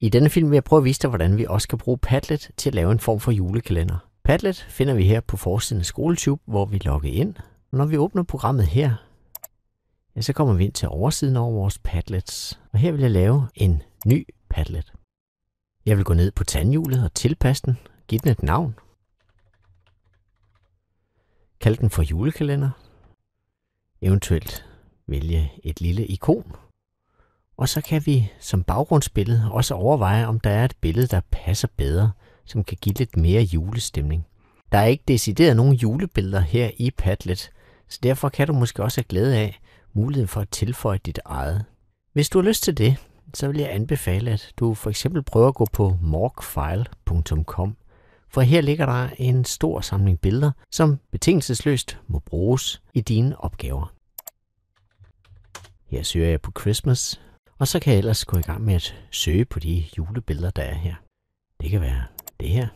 I denne film vil jeg prøve at vise dig, hvordan vi også kan bruge Padlet til at lave en form for julekalender. Padlet finder vi her på forsiden af SkoleTube, hvor vi logger ind. Når vi åbner programmet her, ja, så kommer vi ind til oversiden over vores Padlets. Og her vil jeg lave en ny Padlet. Jeg vil gå ned på tandhjulet og tilpasse den, give den et navn. Kald den for julekalender. Eventuelt vælge et lille ikon og så kan vi som baggrundsbillede også overveje, om der er et billede, der passer bedre, som kan give lidt mere julestemning. Der er ikke decideret nogen julebilleder her i Padlet, så derfor kan du måske også have glæde af muligheden for at tilføje dit eget. Hvis du har lyst til det, så vil jeg anbefale, at du for eksempel prøver at gå på morgfile.com, for her ligger der en stor samling billeder, som betingelsesløst må bruges i dine opgaver. Her søger jeg på Christmas, og så kan jeg ellers gå i gang med at søge på de julebilleder, der er her. Det kan være det her.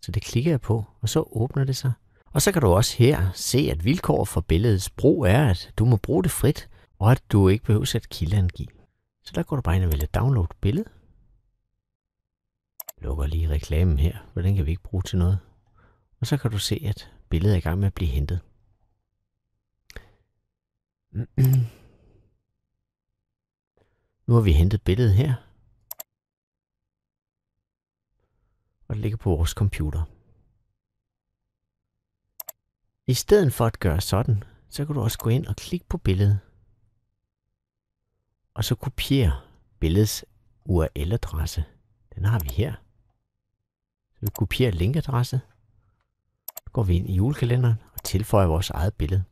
Så det klikker jeg på, og så åbner det sig. Og så kan du også her se, at vilkår for billedets brug er, at du må bruge det frit, og at du ikke behøver at kildeangive. Så der går du bare ind og vælger download billede. Lukker lige reklamen her, for den kan vi ikke bruge til noget. Og så kan du se, at billedet er i gang med at blive hentet. Nu har vi hentet billedet her. Og det ligger på vores computer. I stedet for at gøre sådan, så kan du også gå ind og klikke på billedet. Og så kopiere billedets URL-adresse. Den har vi her. Så vi kopierer linkadresse. Så går vi ind i julekalenderen og tilføjer vores eget billede.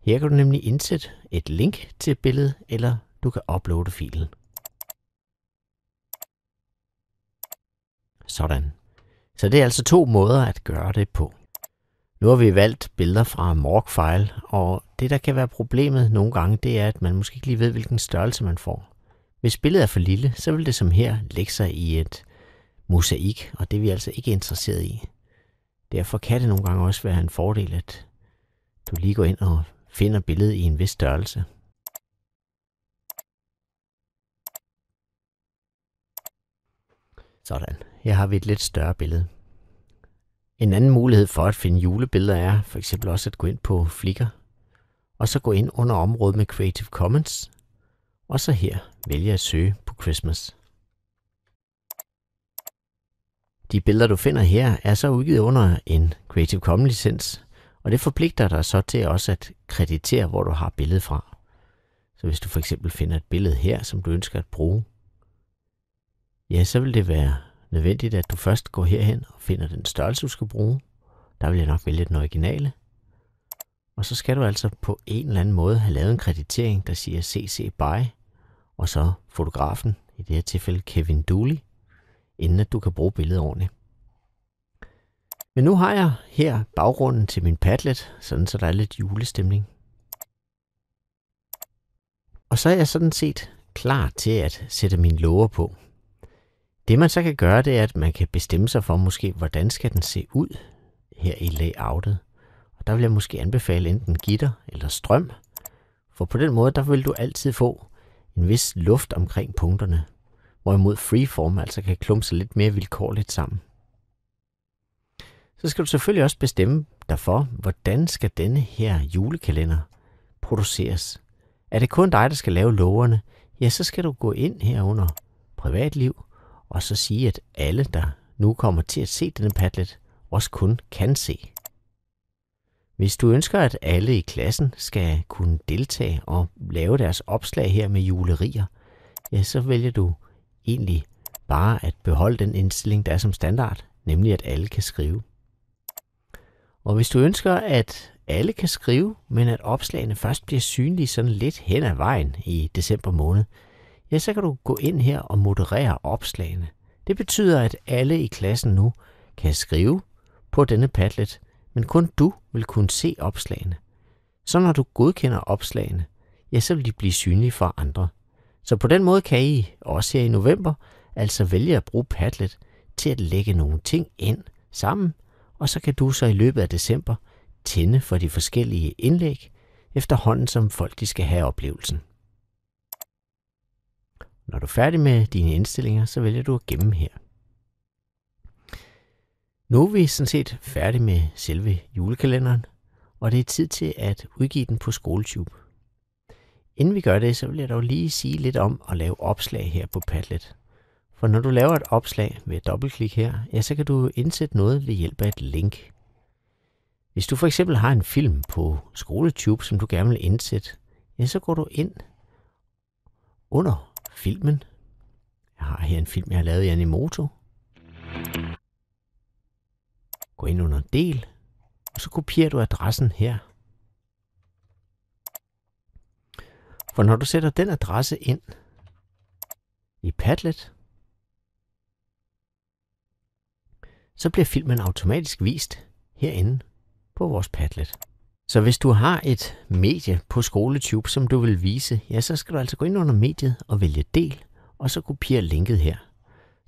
Her kan du nemlig indsætte et link til billedet eller du kan uploade filen. Sådan. Så det er altså to måder at gøre det på. Nu har vi valgt billeder fra Morgfile, file og det der kan være problemet nogle gange, det er, at man måske ikke lige ved, hvilken størrelse man får. Hvis billedet er for lille, så vil det som her lægge sig i et mosaik, og det er vi altså ikke interesseret i. Derfor kan det nogle gange også være en fordel, at du lige går ind og finder billedet i en vis størrelse. Sådan, her har vi et lidt større billede. En anden mulighed for at finde julebilleder er for eksempel også at gå ind på Flickr, og så gå ind under området med Creative Commons, og så her vælge at søge på Christmas. De billeder, du finder her, er så udgivet under en Creative Commons licens, og det forpligter dig så til også at kreditere, hvor du har billedet fra. Så hvis du for eksempel finder et billede her, som du ønsker at bruge, ja, så vil det være nødvendigt, at du først går herhen og finder den størrelse, du skal bruge. Der vil jeg nok vælge den originale. Og så skal du altså på en eller anden måde have lavet en kreditering, der siger CC BY, og så fotografen, i det her tilfælde Kevin Dooley, inden at du kan bruge billedet ordentligt. Men nu har jeg her baggrunden til min Padlet, sådan så der er lidt julestemning. Og så er jeg sådan set klar til at sætte mine låger på. Det man så kan gøre, det er, at man kan bestemme sig for måske, hvordan skal den se ud her i layoutet. Og der vil jeg måske anbefale enten gitter eller strøm, for på den måde, der vil du altid få en vis luft omkring punkterne, hvorimod freeform altså kan klumpe sig lidt mere vilkårligt sammen. Så skal du selvfølgelig også bestemme dig for, hvordan skal denne her julekalender produceres. Er det kun dig, der skal lave loverne, ja, så skal du gå ind her under privatliv og så sige, at alle, der nu kommer til at se denne Padlet, også kun kan se. Hvis du ønsker, at alle i klassen skal kunne deltage og lave deres opslag her med julerier, ja, så vælger du egentlig bare at beholde den indstilling, der er som standard, nemlig at alle kan skrive. Og hvis du ønsker, at alle kan skrive, men at opslagene først bliver synlige sådan lidt hen ad vejen i december måned, ja, så kan du gå ind her og moderere opslagene. Det betyder, at alle i klassen nu kan skrive på denne Padlet, men kun du vil kunne se opslagene. Så når du godkender opslagene, ja, så vil de blive synlige for andre. Så på den måde kan I, også her i november, altså vælge at bruge Padlet til at lægge nogle ting ind sammen, og så kan du så i løbet af december tænde for de forskellige indlæg, efterhånden som folk de skal have oplevelsen. Når du er færdig med dine indstillinger, så vælger du at gemme her. Nu er vi sådan set færdige med selve julekalenderen, og det er tid til at udgive den på SkoleTube. Inden vi gør det, så vil jeg dog lige sige lidt om at lave opslag her på Padlet. For når du laver et opslag ved at dobbeltklik her, ja, så kan du indsætte noget ved hjælp af et link. Hvis du for eksempel har en film på SkoleTube, som du gerne vil indsætte, ja, så går du ind under filmen. Jeg har her en film, jeg har lavet i Animoto. Gå ind under del, og så kopierer du adressen her. For når du sætter den adresse ind i Padlet, så bliver filmen automatisk vist herinde på vores Padlet. Så hvis du har et medie på SkoleTube, som du vil vise, ja, så skal du altså gå ind under mediet og vælge del, og så kopiere linket her.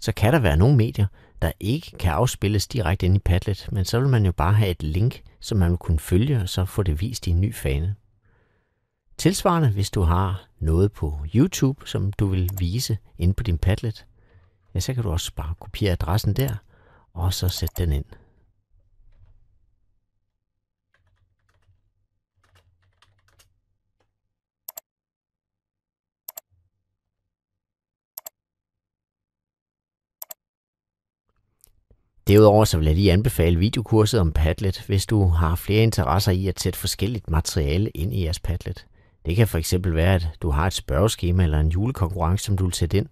Så kan der være nogle medier, der ikke kan afspilles direkte ind i Padlet, men så vil man jo bare have et link, som man vil kunne følge og så få det vist i en ny fane. Tilsvarende, hvis du har noget på YouTube, som du vil vise ind på din Padlet, ja, så kan du også bare kopiere adressen der, og så sætte den ind. Derudover så vil jeg lige anbefale videokurset om Padlet, hvis du har flere interesser i at sætte forskelligt materiale ind i jeres Padlet. Det kan for eksempel være, at du har et spørgeskema eller en julekonkurrence, som du vil sætte ind.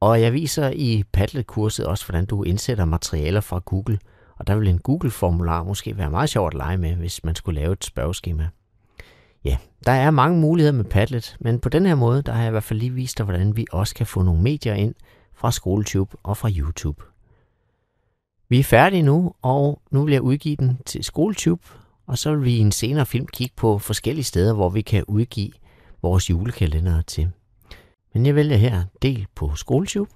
Og jeg viser i Padlet-kurset også, hvordan du indsætter materialer fra Google. Og der vil en Google-formular måske være meget sjovt at lege med, hvis man skulle lave et spørgeskema. Ja, der er mange muligheder med Padlet, men på den her måde, der har jeg i hvert fald lige vist dig, hvordan vi også kan få nogle medier ind fra SkoleTube og fra YouTube. Vi er færdige nu, og nu vil jeg udgive den til SkoleTube, og så vil vi i en senere film kigge på forskellige steder, hvor vi kan udgive vores julekalender til. Men jeg vælger her del på SkoleTube.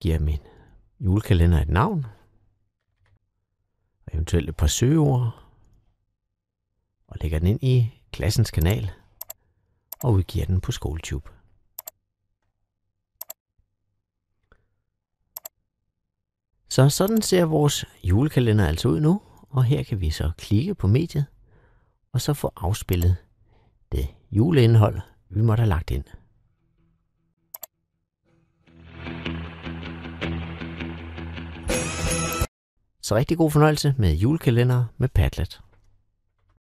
Giver min julekalender et navn. Og eventuelt et par søgeord. Og lægger den ind i klassens kanal og udgiver den på SkoleTube. Så sådan ser vores julekalender altså ud nu, og her kan vi så klikke på mediet, og så få afspillet det juleindhold, vi måtte have lagt ind. Så rigtig god fornøjelse med julekalender med Padlet.